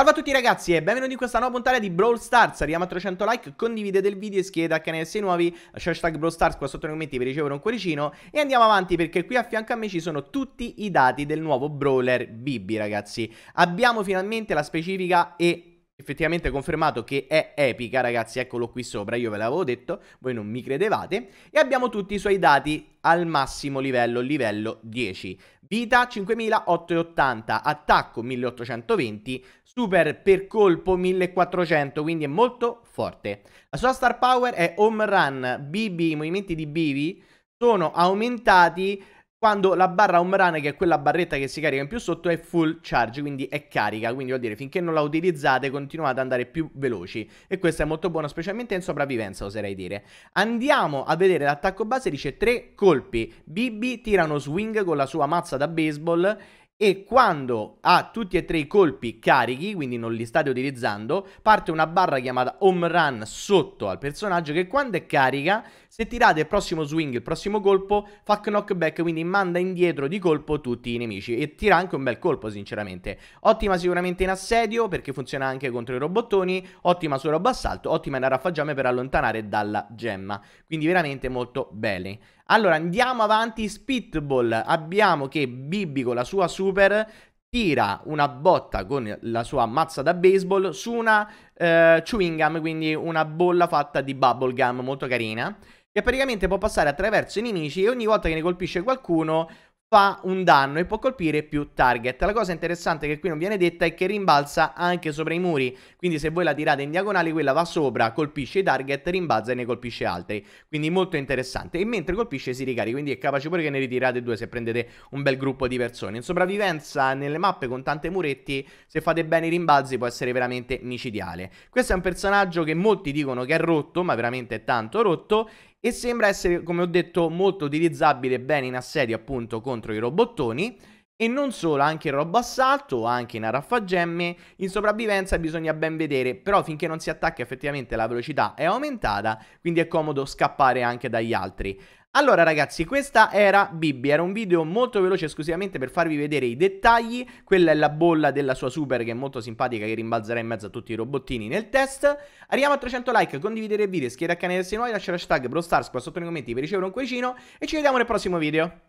Salve a tutti ragazzi e benvenuti in questa nuova puntata di Brawl Stars Arriviamo a 300 like, condividete il video, e iscrivetevi al canale se nuovi Lasciate hashtag Brawl Stars qua sotto nei commenti per ricevere un cuoricino E andiamo avanti perché qui a fianco a me ci sono tutti i dati del nuovo Brawler Bibi ragazzi Abbiamo finalmente la specifica e effettivamente confermato che è epica, ragazzi, eccolo qui sopra, io ve l'avevo detto, voi non mi credevate, e abbiamo tutti i suoi dati al massimo livello, livello 10. Vita 5880, attacco 1820, super per colpo 1400, quindi è molto forte. La sua star power è home run, BB, i movimenti di BB sono aumentati quando la barra home run, che è quella barretta che si carica in più sotto, è full charge, quindi è carica, quindi vuol dire finché non la utilizzate continuate ad andare più veloci e questo è molto buono specialmente in sopravvivenza oserei dire. Andiamo a vedere l'attacco base, dice tre colpi, BB tira uno swing con la sua mazza da baseball e quando ha tutti e tre i colpi carichi, quindi non li state utilizzando, parte una barra chiamata home run sotto al personaggio che quando è carica, se tirate il prossimo swing, il prossimo colpo, fa knockback, quindi manda indietro di colpo tutti i nemici e tira anche un bel colpo sinceramente. Ottima sicuramente in assedio perché funziona anche contro i robottoni, ottima su robo assalto, ottima in raffagiame per allontanare dalla gemma, quindi veramente molto belli. Allora andiamo avanti, Spitball, abbiamo che Bibi con la sua super tira una botta con la sua mazza da baseball su una eh, chewing gum, quindi una bolla fatta di bubble gum molto carina, che praticamente può passare attraverso i nemici e ogni volta che ne colpisce qualcuno fa un danno e può colpire più target. La cosa interessante che qui non viene detta è che rimbalza anche sopra i muri, quindi se voi la tirate in diagonale quella va sopra, colpisce i target, rimbalza e ne colpisce altri, quindi molto interessante. E mentre colpisce si ricarica, quindi è capace pure che ne ritirate due se prendete un bel gruppo di persone. In sopravvivenza nelle mappe con tante muretti, se fate bene i rimbalzi può essere veramente micidiale. Questo è un personaggio che molti dicono che è rotto, ma veramente è tanto rotto, e sembra essere, come ho detto, molto utilizzabile bene in assedio appunto contro i robottoni e non solo, anche in roba assalto, anche in araffa in sopravvivenza bisogna ben vedere, però finché non si attacca effettivamente la velocità è aumentata, quindi è comodo scappare anche dagli altri. Allora ragazzi, questa era Bibi, era un video molto veloce esclusivamente per farvi vedere i dettagli, quella è la bolla della sua super che è molto simpatica che rimbalzerà in mezzo a tutti i robottini nel test. Arriviamo a 300 like, condividere il video, iscrivetevi al canale se nuovi, lasciare hashtag BroStars qua sotto nei commenti per ricevere un cuoricino e ci vediamo nel prossimo video.